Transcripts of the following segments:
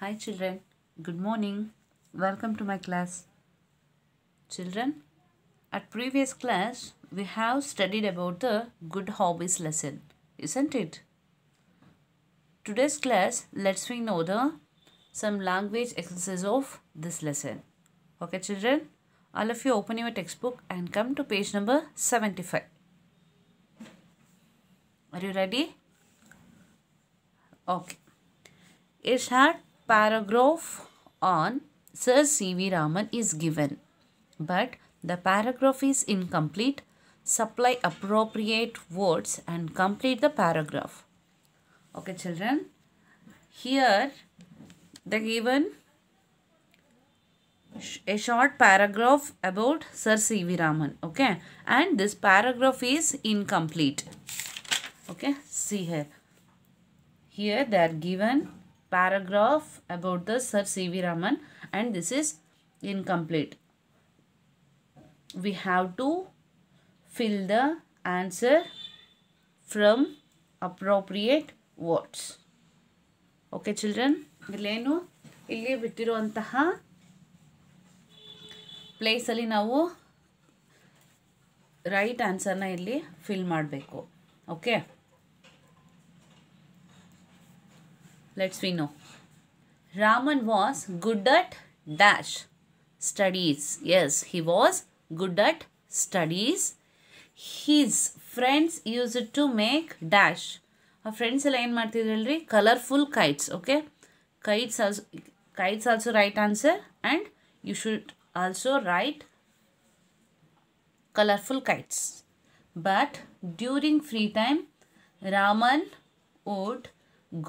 Hi children, good morning. Welcome to my class. Children, at previous class, we have studied about the good hobbies lesson, isn't it? Today's class, let's we know the some language exercise of this lesson. Okay children, all of you open your textbook and come to page number 75. Are you ready? Okay. It's hard paragraph on Sir C.V. Raman is given, but the paragraph is incomplete. Supply appropriate words and complete the paragraph. Okay, children. Here, the given a short paragraph about Sir C.V. Raman. Okay. And this paragraph is incomplete. Okay. See here. Here they are given paragraph about the Sir C. V. Raman and this is incomplete. We have to fill the answer from appropriate words. Okay children. ಇಲ್ಲೇನು ಇಲ್ಲಿ ಬಿಟ್ಟಿರುವಂತಹ ಪ್ಲೇಸಲ್ಲಿ ನಾವು answer ಆನ್ಸರ್ನ ಇಲ್ಲಿ fill ಮಾಡಬೇಕು okay let's we know raman was good at dash studies yes he was good at studies his friends used to make dash our friends line martidralri colorful kites okay kites also kites also right answer and you should also write colorful kites but during free time raman would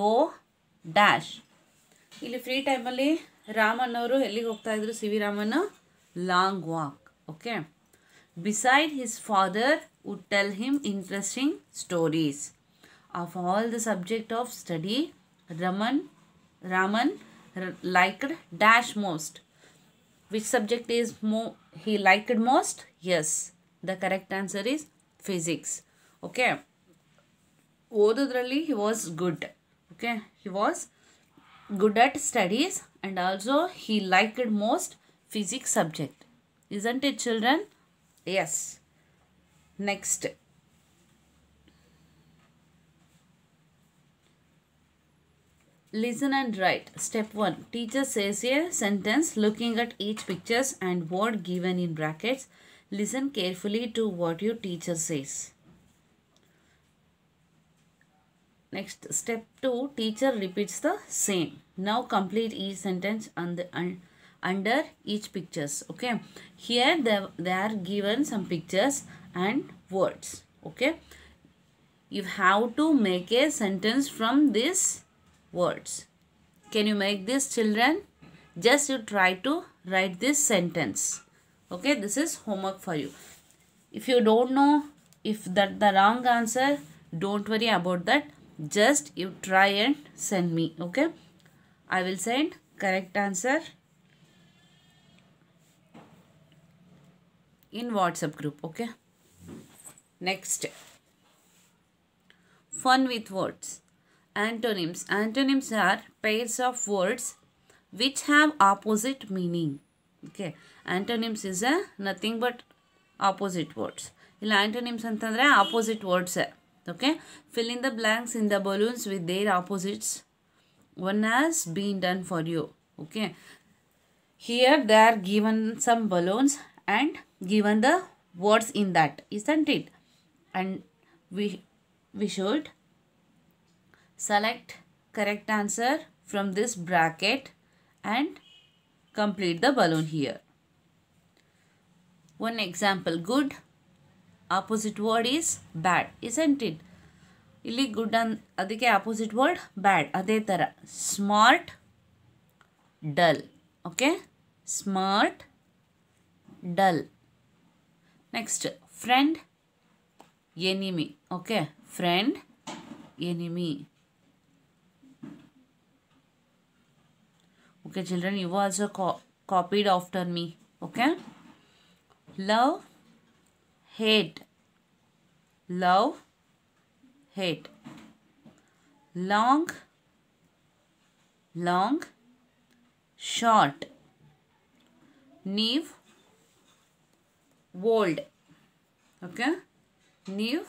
go dash ಇಲ್ಲಿ free ಟೈಮಲ್ಲಿ ರಾಮನ್ ಅವರು ಎಲ್ಲಿಗೆ ಇದ್ರು C V Raman long walk okay beside his father would tell him interesting stories of all the subject of study Raman Raman liked dash most which subject is ಮೋ he liked most as the correct answer is physics okay ಓದೋದ್ರಲ್ಲಿ he was good okay he was good at studies and also he liked most physics subject isn't it children yes next listen and write step 1 teacher says a sentence looking at each pictures and word given in brackets listen carefully to what your teacher says Next step 2 teacher repeats the same. Now complete each sentence on the, under each pictures. Okay. Here they, they are given some pictures and words. Okay. You have to make a sentence from these words. Can you make this children? Just you try to write this sentence. Okay. This is homework for you. If you don't know if that the wrong answer, don't worry about that just you try and send me. Okay. I will send correct answer in WhatsApp group. Okay. Next. Fun with words. Antonyms. Antonyms are pairs of words which have opposite meaning. Okay. Antonyms is a nothing but opposite words. ಇಲ್ಲ antonyms ಅಂತಂದರೆ opposite ವರ್ಡ್ಸೇ okay fill in the blanks in the balloons with their opposites one has been done for you okay here they are given some balloons and given the words in that isn't it and we we should select correct answer from this bracket and complete the balloon here one example good opposite word is bad isn't it ಇಲ್ಲಿ good ಅನ್ ಅದಕ್ಕೆ opposite word bad ಅದೇ ಥರ smart dull okay smart dull next friend enemy okay friend enemy okay children you also copied after me okay love hate love hate long long short new, old okay new,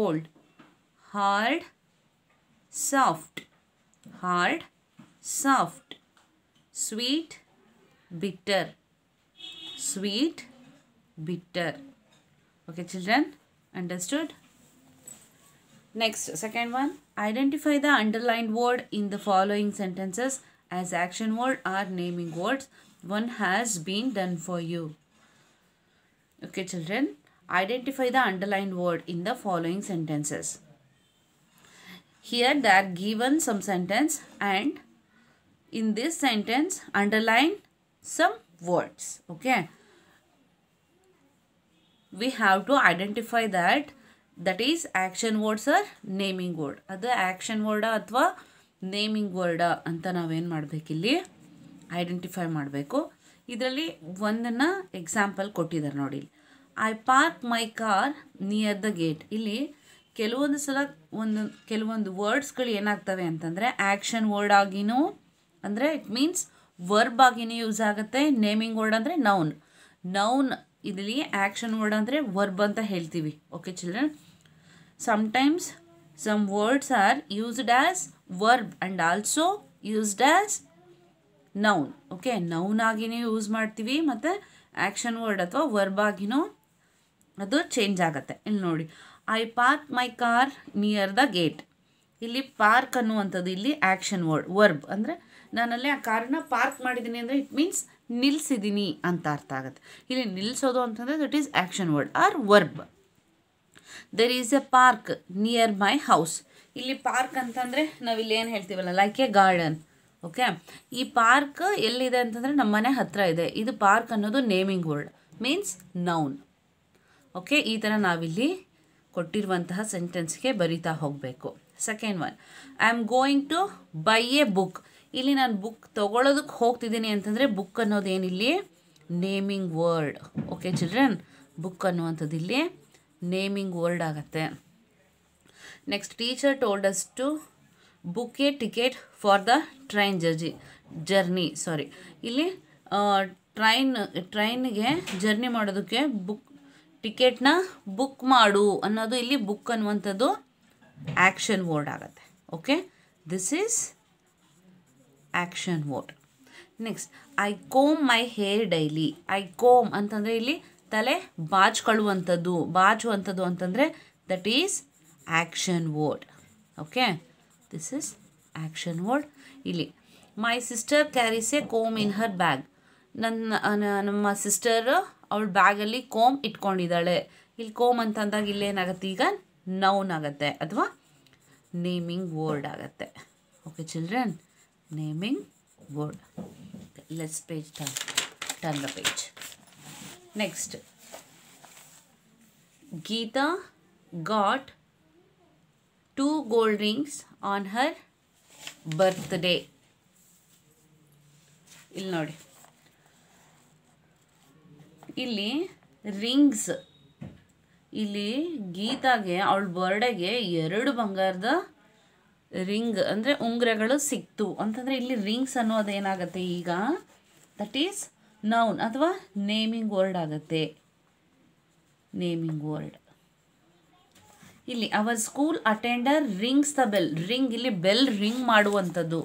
old hard soft hard soft sweet bitter sweet bitter Okay, children, understood? Next, second one. Identify the underlined word in the following sentences as action word or naming words. One has been done for you. Okay, children. Identify the underlined word in the following sentences. Here they are given some sentence and in this sentence underline some words. Okay. we have to identify that that is action words are naming word ಅದು action ವರ್ಡಾ ಅಥವಾ naming ವರ್ಡಾ ಅಂತ ನಾವೇನು ಮಾಡಬೇಕಿಲ್ಲಿ identify ಮಾಡಬೇಕು ಇದರಲ್ಲಿ ಒಂದನ್ನು example ಕೊಟ್ಟಿದ್ದಾರೆ ನೋಡಿ I park my car near the gate ಇಲ್ಲಿ ಕೆಲವೊಂದು ಸಲ ಒಂದು ಕೆಲವೊಂದು ವರ್ಡ್ಸ್ಗಳು ಏನಾಗ್ತವೆ ಅಂತಂದರೆ ಆ್ಯಕ್ಷನ್ ವರ್ಡ್ ಆಗಿನೂ ಅಂದರೆ ಇಟ್ ಮೀನ್ಸ್ ವರ್ಬ್ ಆಗಿನೂ ಯೂಸ್ ಆಗುತ್ತೆ ನೇಮಿಂಗ್ ವರ್ಡ್ ಅಂದರೆ ನೌನ್ ನೌನ್ ಇಲ್ಲಿ ಆ್ಯಕ್ಷನ್ ವರ್ಡ್ ಅಂದರೆ ವರ್ಬ್ ಅಂತ ಹೇಳ್ತೀವಿ okay children sometimes some words are used as verb and also used as noun okay noun ಆಗಿನೇ ಯೂಸ್ ಮಾಡ್ತೀವಿ ಮತ್ತು ಆ್ಯಕ್ಷನ್ ವರ್ಡ್ ಅಥವಾ ವರ್ಬ್ ಆಗಿನೂ ಅದು ಚೇಂಜ್ ಆಗುತ್ತೆ ಇಲ್ಲಿ ನೋಡಿ I park my car near the gate ಇಲ್ಲಿ ಪಾರ್ಕ್ ಅನ್ನುವಂಥದ್ದು ಇಲ್ಲಿ ಆ್ಯಕ್ಷನ್ ವರ್ಡ್ ವರ್ಬ್ ಅಂದರೆ ನಾನಲ್ಲಿ ಆ ಕಾರನ್ನ ಪಾರ್ಕ್ ಮಾಡಿದ್ದೀನಿ ಅಂದರೆ ಇಟ್ ಮೀನ್ಸ್ ನಿಲ್ಲಿಸಿದ್ದೀನಿ ಅಂತ ಅರ್ಥ ಆಗುತ್ತೆ ಇಲ್ಲಿ ನಿಲ್ಲಿಸೋದು ಅಂತಂದರೆ that is action word or verb there is a park near my house ಇಲ್ಲಿ ಪಾರ್ಕ್ ಅಂತಂದರೆ ನಾವಿಲ್ಲಿ ಏನು ಹೇಳ್ತೀವಲ್ಲ ಲೈಕ್ ಎ ಗಾರ್ಡನ್ ಓಕೆ ಈ ಪಾರ್ಕ್ ಎಲ್ಲಿದೆ ಅಂತಂದರೆ ನಮ್ಮ ಮನೆ ಹತ್ತಿರ ಇದೆ ಇದು ಪಾರ್ಕ್ ಅನ್ನೋದು naming word means noun okay ಈ ಥರ ನಾವಿಲ್ಲಿ ಕೊಟ್ಟಿರುವಂತಹ ಸೆಂಟೆನ್ಸ್ಗೆ ಬರಿತಾ ಹೋಗಬೇಕು second one I am going to buy a book ಇಲ್ಲಿ ನಾನು ಬುಕ್ ತೊಗೊಳೋದಕ್ಕೆ ಹೋಗ್ತಿದ್ದೀನಿ ಅಂತಂದರೆ ಬುಕ್ ಅನ್ನೋದೇನಿಲ್ಲಿ naming word okay children book ಅನ್ನುವಂಥದ್ದು ಇಲ್ಲಿ ನೇಮಿಂಗ್ ವರ್ಡ್ ಆಗುತ್ತೆ next teacher told us to book a ticket for the train journey journey sorry ಇಲ್ಲಿ ಟ್ರೈನ್ ಟ್ರೈನ್ಗೆ ಜರ್ನಿ ಮಾಡೋದಕ್ಕೆ ಬುಕ್ ಟಿಕೆಟ್ನ ಬುಕ್ ಮಾಡು ಅನ್ನೋದು ಇಲ್ಲಿ ಬುಕ್ ಅನ್ನುವಂಥದ್ದು ಆ್ಯಕ್ಷನ್ ವರ್ಡ್ ಆಗುತ್ತೆ okay this is action word next I comb my hair daily I comb ಅಂತಂದರೆ ಇಲ್ಲಿ ತಲೆ ಬಾಚ್ಕೊಳ್ಳುವಂಥದ್ದು ಬಾಚುವಂಥದ್ದು ಅಂತಂದರೆ that is action word okay this is action word ಇಲ್ಲಿ my sister carries A Kom in her bag ನನ್ನ ನಮ್ಮ ಸಿಸ್ಟರ್ ಅವಳ ಬ್ಯಾಗಲ್ಲಿ ಕೋಮ್ ಇಟ್ಕೊಂಡಿದ್ದಾಳೆ ಇಲ್ಲಿ ಕೋಮ್ ಅಂತಂದಾಗ ಇಲ್ಲೇನಾಗುತ್ತೆ ಈಗ ನೌನ್ ಆಗತ್ತೆ ಅಥವಾ ನೇಮಿಂಗ್ ವರ್ಡ್ ಆಗುತ್ತೆ okay children naming word. let's page turn, turn the page. Next, Geeta got two gold rings on her birthday ಇಲ್ಲಿ ನೋಡಿ ಇಲ್ಲಿ ರಿಂಗ್ಸ್ ಇಲ್ಲಿ ಗೀತಾಗೆ ಅವಳ ಬರ್ಡೇಗೆ ಎರಡು ಬಂಗಾರದ ರಿಂಗ್ ಅಂದರೆ ಉಂಗ್ರೆಗಳು ಸಿಕ್ತು ಅಂತಂದರೆ ಇಲ್ಲಿ ರಿಂಗ್ಸ್ ಅನ್ನೋದು ಏನಾಗುತ್ತೆ ಈಗ ದಟ್ ಈಸ್ ನೌನ್ ಅಥವಾ ನೇಮಿಂಗ್ ವರ್ಡ್ ಆಗುತ್ತೆ ನೇಮಿಂಗ್ ವರ್ಡ್ ಇಲ್ಲಿ our school attender rings the bell ring ಇಲ್ಲಿ ಬೆಲ್ ರಿಂಗ್ ಮಾಡುವಂಥದ್ದು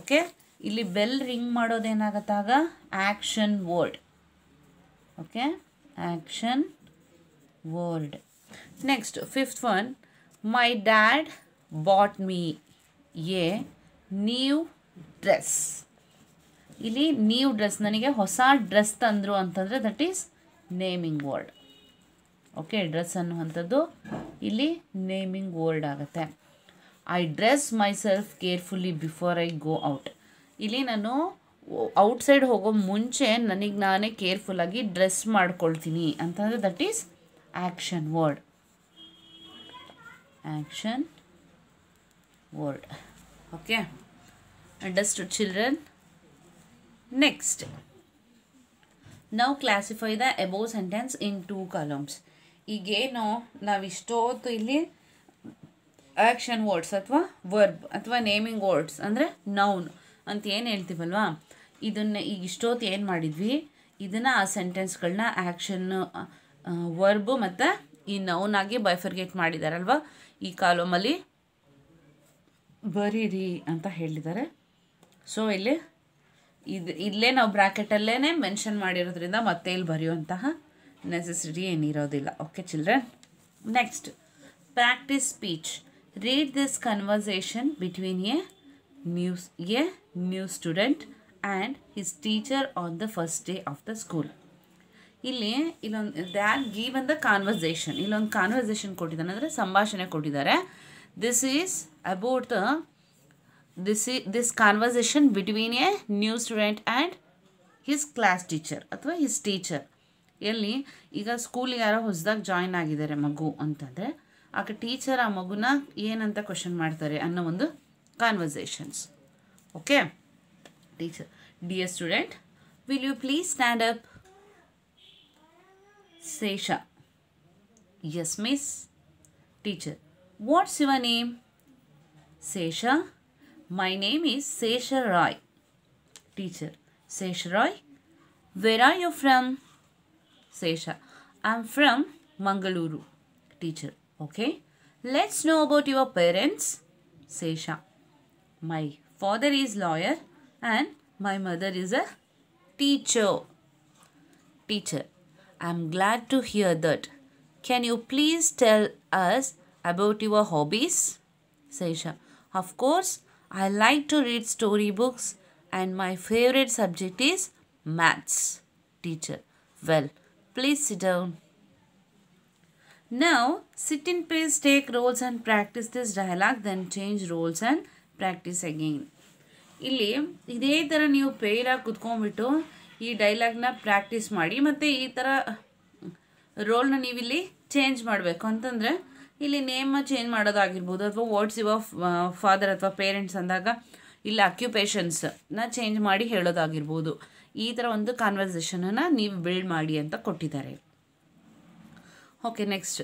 ಓಕೆ ಇಲ್ಲಿ ಬೆಲ್ ರಿಂಗ್ ಮಾಡೋದೇನಾಗತ್ತಾಗ action word okay action word next fifth one my dad bought me a new dress ಇಲ್ಲಿ new dress ನನಗೆ ಹೊಸ dress ತಂದರು ಅಂತಂದರೆ that is naming word okay dress ಅನ್ನುವಂಥದ್ದು ಇಲ್ಲಿ ನೇಮಿಂಗ್ ವರ್ಡ್ ಆಗುತ್ತೆ I dress myself carefully before I go out ಇಲ್ಲಿ ನಾನು ಔಟ್ಸೈಡ್ ಹೋಗೋ ಮುಂಚೆ ನನಗೆ ನಾನೇ ಕೇರ್ಫುಲ್ಲಾಗಿ ಡ್ರೆಸ್ ಮಾಡ್ಕೊಳ್ತೀನಿ ಅಂತಂದರೆ that is action word action word okay understood children next now classify the above sentence in two columns ಈಗೇನು ನಾವು ಇಷ್ಟೊತ್ತು ಇಲ್ಲಿ ಆ್ಯಕ್ಷನ್ ವರ್ಡ್ಸ್ ಅಥವಾ ವರ್ಬ್ ಅಥವಾ ನೇಮಿಂಗ್ ವರ್ಡ್ಸ್ ಅಂದರೆ ನೌನ್ ಅಂತ ಏನು ಹೇಳ್ತೀವಲ್ವಾ ಇದನ್ನು ಈಗ ಇಷ್ಟೊತ್ತು ಏನು ಮಾಡಿದ್ವಿ ಇದನ್ನು ಆ ಸೆಂಟೆನ್ಸ್ಗಳನ್ನ ಆ್ಯಕ್ಷನ್ ವರ್ಬ್ ಮತ್ತು ಈ ನೌನಾಗಿ ಬೈಫರ್ಗೇಟ್ ಮಾಡಿದಾರಲ್ವ ಈ ಕಾಲೋಮಲ್ಲಿ ಬರೀರಿ ಅಂತ ಹೇಳಿದ್ದಾರೆ ಸೊ ಇಲ್ಲಿ ಇದು ಇಲ್ಲೇ ನಾವು ಬ್ರ್ಯಾಕೆಟಲ್ಲೇ ಮೆನ್ಷನ್ ಮಾಡಿರೋದ್ರಿಂದ ಮತ್ತೆ ಇಲ್ಲಿ ಬರೆಯುವಂತಹ ನೆಸೆಸಿಟಿ ಏನಿರೋದಿಲ್ಲ okay children next practice speech read this conversation between a news a new student and his teacher on the first day of the school ಇಲ್ಲಿ ಇಲ್ಲೊಂದು ದ್ಯಾಟ್ ಗೀವ್ ದ ಕಾನ್ವರ್ಸೇಷನ್ ಇಲ್ಲೊಂದು ಕಾನ್ವರ್ಸೇಷನ್ ಕೊಟ್ಟಿದ್ದಾನೆ ಅಂದರೆ ಸಂಭಾಷಣೆ ಕೊಟ್ಟಿದ್ದಾರೆ this is about the this this conversation between a new student and his class teacher ಅಥವಾ his teacher ಎಲ್ಲಿ ಈಗ ಸ್ಕೂಲಿಗೆ ಯಾರೋ ಹೊಸದಾಗಿ ಜಾಯ್ನ್ ಆಗಿದ್ದಾರೆ ಮಗು ಅಂತಂದರೆ ಆಗ ಟೀಚರ್ ಆ ಮಗುನ ಏನಂತ ಕ್ವಶನ್ ಮಾಡ್ತಾರೆ ಅನ್ನೋ ಒಂದು conversations okay teacher a student will you please stand up Sesha yes miss teacher what's your name Sesha. My name is Sesha Roy. Teacher. Sesha Roy. Where are you from? Sesha. I'm from Mangaluru. Teacher. Okay. Let's know about your parents. Sesha. My father is lawyer and my mother is a teacher. Teacher. I'm glad to hear that. Can you please tell us about your hobbies? Sesha. Of course, I like to read books and my favorite subject is maths. Teacher, well, please sit down. Now, sit in place, take roles and practice this dialogue, then change roles and practice again. ಇಲ್ಲಿ ಇದೇ ಥರ ನೀವು ಪೇರಾಗಿ ಕುತ್ಕೊಂಡ್ಬಿಟ್ಟು ಈ ಡೈಲಾಗ್ನ practice ಮಾಡಿ ಮತ್ತು ಈ ಥರ ರೋಲ್ನ ನೀವಿಲ್ಲಿ ಚೇಂಜ್ ಮಾಡಬೇಕು ಅಂತಂದರೆ ಇಲ್ಲಿ ನೇಮ ಚೇಂಜ್ ಮಾಡೋದಾಗಿರ್ಬೋದು ಅಥವಾ ವರ್ಡ್ಸ್ ಇವ ಫಾದರ್ ಅಥವಾ ಪೇರೆಂಟ್ಸ್ ಅಂದಾಗ ಇಲ್ಲಿ ಅಕ್ಯುಪೇಷನ್ಸ್ನ ಚೇಂಜ್ ಮಾಡಿ ಹೇಳೋದಾಗಿರ್ಬೋದು ಈ ಥರ ಒಂದು ಕಾನ್ವರ್ಸೇಷನನ್ನು ನೀವು ಬಿಲ್ಡ್ ಮಾಡಿ ಅಂತ ಕೊಟ್ಟಿದ್ದಾರೆ okay next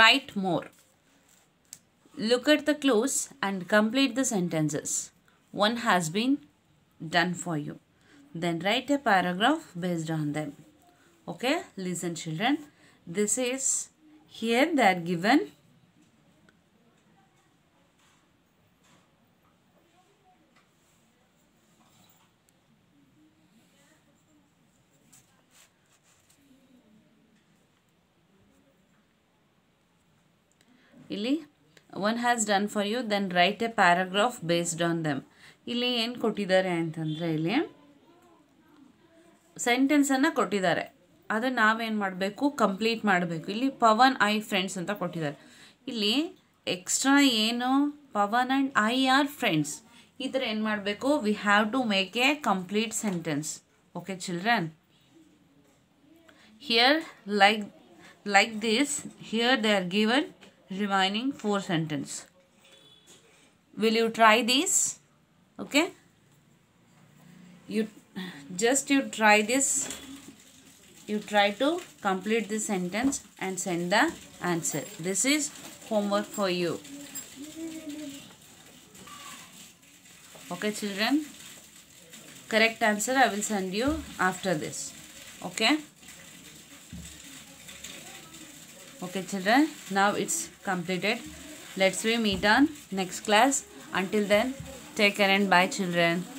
write more look at the close and complete the sentences one has been done for you then write a paragraph based on them okay listen children this is Here they are given ಇಲ್ಲಿ one has done for you then write a paragraph based on them ಇಲ್ಲಿ ಏನು ಕೊಟ್ಟಿದ್ದಾರೆ ಅಂತಂದರೆ ಇಲ್ಲಿ ಸೆಂಟೆನ್ಸನ್ನು ಕೊಟ್ಟಿದ್ದಾರೆ ಅದನ್ನು ನಾವೇನು ಮಾಡಬೇಕು ಕಂಪ್ಲೀಟ್ ಮಾಡಬೇಕು ಇಲ್ಲಿ ಪವನ್ ಐ ಫ್ರೆಂಡ್ಸ್ ಅಂತ ಕೊಟ್ಟಿದ್ದಾರೆ ಇಲ್ಲಿ ಎಕ್ಸ್ಟ್ರಾ ಏನು Pavan and I are friends ಈ ಥರ ಏನು ಮಾಡಬೇಕು we have to make a complete sentence okay children here like like this here they are given remaining four sentences will you try these okay you just you try this you try to complete this sentence and send the answer. This is homework for you. Okay children. Correct answer I will send you after this. Okay. Okay children. Now it's completed. Let's we meet on next class. Until then take care and bye children.